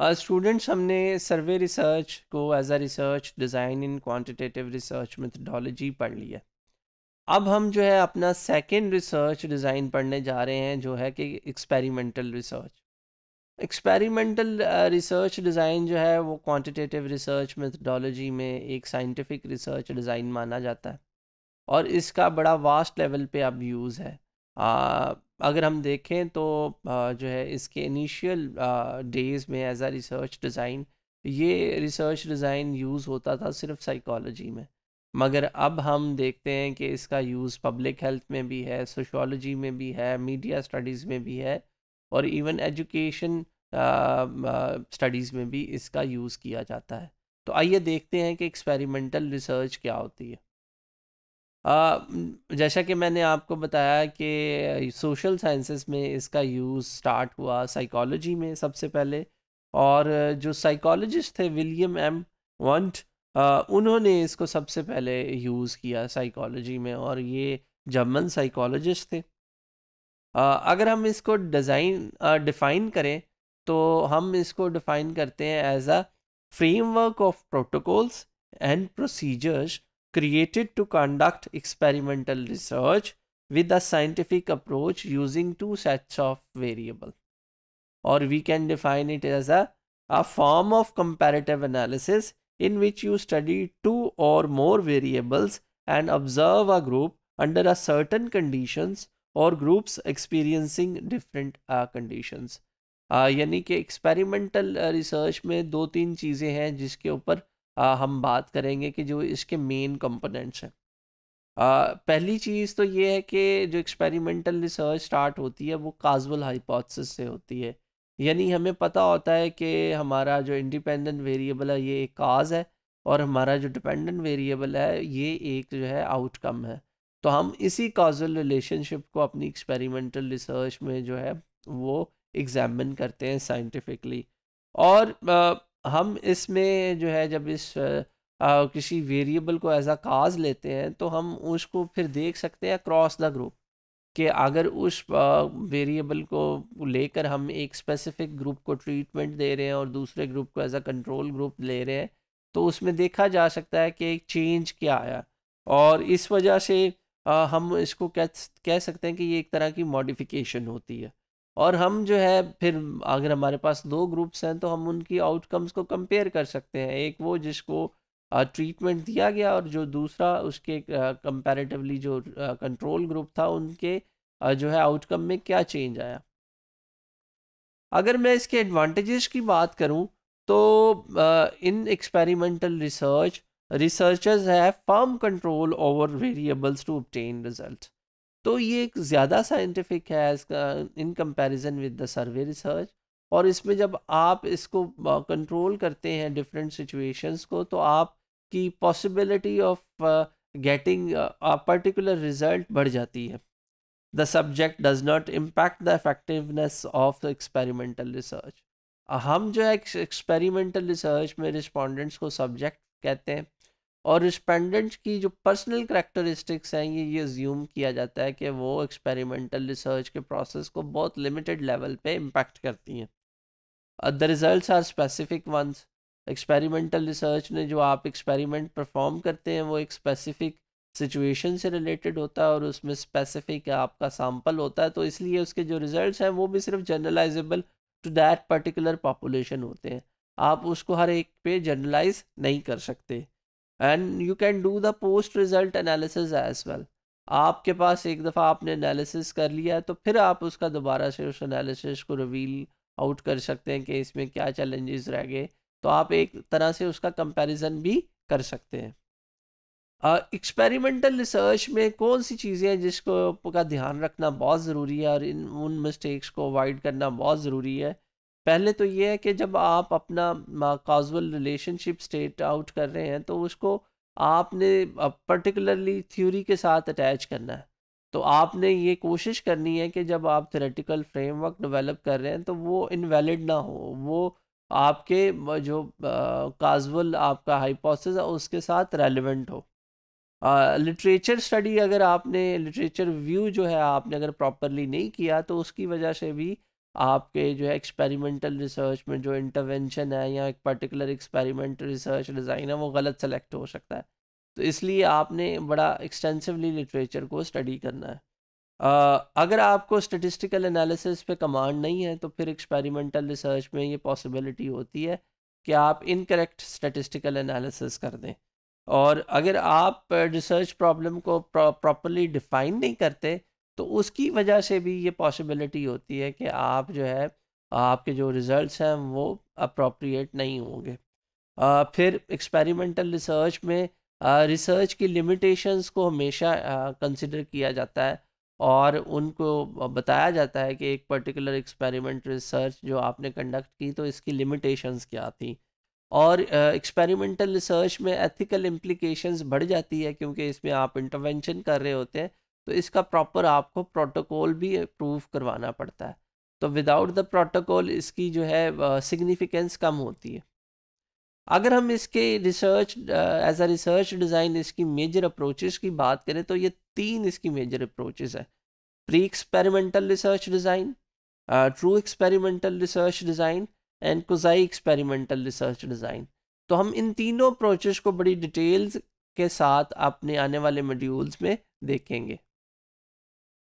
students uh, हमने survey research को as a research design in quantitative research methodology पढ़ लिया अब हम जो है अपना सेकेंड रिसर्च डिज़ाइन पढ़ने जा रहे हैं जो है कि experimental research experimental research design जो है वो क्वांटिटेटिव रिसर्च मेथडोलॉजी में एक साइंटिफिक रिसर्च डिज़ाइन माना जाता है और इसका बड़ा वास्ट लेवल पे अब यूज़ है आ, uh, अगर हम देखें तो जो है इसके इनिशियल डेज में एज आ रिसर्च डिज़ाइन ये रिसर्च डिज़ाइन यूज़ होता था सिर्फ साइकोलॉजी में मगर अब हम देखते हैं कि इसका यूज़ पब्लिक हेल्थ में भी है सोशोलॉजी में भी है मीडिया स्टडीज़ में भी है और इवन एजुकेशन स्टडीज़ में भी इसका यूज़ किया जाता है तो आइए देखते हैं कि एक्सपेरिमेंटल रिसर्च क्या होती है जैसा कि मैंने आपको बताया कि सोशल साइंसेस में इसका यूज़ स्टार्ट हुआ साइकोलॉजी में सबसे पहले और जो साइकोलॉजिस्ट थे विलियम एम वंट उन्होंने इसको सबसे पहले यूज़ किया साइकोलॉजी में और ये जर्मन साइकोलॉजिस्ट थे अगर हम इसको डिज़ाइन डिफ़ाइन करें तो हम इसको डिफ़ाइन करते हैं as a framework of protocols and procedures created to conduct experimental research with a scientific approach using two sets of variable or we can define it as a, a form of comparative analysis in which you study two or more variables and observe a group under a certain conditions or groups experiencing different uh, conditions uh, यानी कि experimental uh, research में दो तीन चीज़ें हैं जिसके ऊपर हम बात करेंगे कि जो इसके मेन कंपोनेंट्स हैं पहली चीज़ तो ये है कि जो एक्सपेरिमेंटल रिसर्च स्टार्ट होती है वो काजुअल हाइपोथेसिस से होती है यानी हमें पता होता है कि हमारा जो इंडिपेंडेंट वेरिएबल है ये एक काज है और हमारा जो डिपेंडेंट वेरिएबल है ये एक जो है आउटकम है तो हम इसी काजल रिलेशनशिप को अपनी एक्सपेरिमेंटल रिसर्च में जो है वो एग्जामिन करते हैं साइंटिफिकली और हम इसमें जो है जब इस आ, किसी वेरिएबल को एज आ काज लेते हैं तो हम उसको फिर देख सकते हैं क्रॉस द ग्रुप कि अगर उस वेरिएबल को लेकर हम एक स्पेसिफिक ग्रुप को ट्रीटमेंट दे रहे हैं और दूसरे ग्रुप को एज आ कंट्रोल ग्रुप ले रहे हैं तो उसमें देखा जा सकता है कि एक चेंज क्या आया और इस वजह से आ, हम इसको कह कह सकते हैं कि ये एक तरह की मॉडिफिकेशन होती है और हम जो है फिर अगर हमारे पास दो ग्रुप्स हैं तो हम उनकी आउटकम्स को कंपेयर कर सकते हैं एक वो जिसको ट्रीटमेंट दिया गया और जो दूसरा उसके कंपैरेटिवली जो कंट्रोल ग्रुप था उनके जो है आउटकम में क्या चेंज आया अगर मैं इसके एडवांटेजेस की बात करूं तो in experimental research researchers have firm control over variables to obtain result तो ये एक ज़्यादा साइंटिफिक है इसका in comparison with the survey research और इसमें जब आप इसको कंट्रोल करते हैं डिफरेंट सिचुएशंस को तो आप की possibility of getting particular result बढ़ जाती है the subject does not impact the effectiveness of experimental research हम जो है एक्सपेरिमेंटल रिसर्च में रिस्पोंडेंट्स को सब्जेक्ट कहते हैं और रिस्पेंडेंट्स की जो पर्सनल करेक्टरिस्टिक्स हैं ये ये ज्यूम किया जाता है कि वो एक्सपेरिमेंटल रिसर्च के प्रोसेस को बहुत लिमिटेड लेवल पे इम्पैक्ट करती हैं the results are specific once experimental research ने जो आप एक्सपेरिमेंट परफॉर्म करते हैं वो एक स्पेसिफिक सिचुएशन से रिलेटेड होता है और उसमें स्पेसिफिक आपका सैम्पल होता है तो इसलिए उसके जो रिजल्ट हैं वो भी सिर्फ generalizable to that particular population होते हैं आप उसको हर एक पे जनरलाइज नहीं कर सकते and you can do the post result analysis as well आपके पास एक दफ़ा आपने एनालिसिस कर लिया है तो फिर आप उसका दोबारा से उस एनालिसिस को रिवील आउट कर सकते हैं कि इसमें क्या चैलेंजेस रह गए तो आप एक तरह से उसका कंपैरिजन भी कर सकते हैं एक्सपेरिमेंटल रिसर्च में कौन सी चीज़ें हैं जिसको का ध्यान रखना बहुत ज़रूरी है और इन उन मिस्टेक्स को अवॉइड करना बहुत ज़रूरी है पहले तो ये है कि जब आप अपना काजुअल रिलेशनशिप स्टेट आउट कर रहे हैं तो उसको आपने पर्टिकुलरली थ्योरी के साथ अटैच करना है तो आपने ये कोशिश करनी है कि जब आप थेरेटिकल फ्रेमवर्क डेवलप कर रहे हैं तो वो इनवैलिड ना हो वो आपके जो काजुअल आपका हाइपोथेसिस है उसके साथ रेलिवेंट हो लिटरेचर स्टडी अगर आपने लिटरेचर व्यू जो है आपने अगर प्रॉपरली नहीं किया तो उसकी वजह से भी आपके जो है एक्सपेरिमेंटल रिसर्च में जो इंटरवेंशन है या एक पर्टिकुलर एक्सपेरिमेंटल रिसर्च डिज़ाइन है वो गलत सेलेक्ट हो सकता है तो इसलिए आपने बड़ा एक्सटेंसिवली लिटरेचर को स्टडी करना है Uh, अगर आपको स्टेटिस्टिकल एनालिसिस पे कमांड नहीं है तो फिर एक्सपेरिमेंटल रिसर्च में ये पॉसिबिलिटी होती है कि आप इनकरेक्ट स्टेटिस्टिकल एनालिसिस कर दें और अगर आप रिसर्च प्रॉब्लम को प्रॉपरली डिफाइन नहीं करते तो उसकी वजह से भी ये पॉसिबिलिटी होती है कि आप जो है आपके जो रिज़ल्ट हैं वो अप्रोप्रिएट नहीं होंगे फिर एक्सपेरिमेंटल रिसर्च में रिसर्च की लिमिटेशंस को हमेशा कंसिडर किया जाता है और उनको बताया जाता है कि एक पर्टिकुलर एक्सपेरिमेंट रिसर्च जो आपने कंडक्ट की तो इसकी लिमिटेशंस क्या थी और एक्सपेरिमेंटल रिसर्च में एथिकल इम्प्लिकेशंस बढ़ जाती है क्योंकि इसमें आप इंटरवेंशन कर रहे होते हैं तो इसका प्रॉपर आपको प्रोटोकॉल भी अप्रूव करवाना पड़ता है तो विदाउट द प्रोटोकॉल इसकी जो है सिग्निफिकेंस uh, कम होती है अगर हम इसके research as a research design इसकी मेजर अप्रोचेस की बात करें तो ये तीन इसकी मेजर अप्रोचेस है pre experimental research design true experimental research design and quasi experimental research design तो हम इन तीनों अप्रोचेस को बड़ी डिटेल्स के साथ अपने आने वाले मॉड्यूल्स में देखेंगे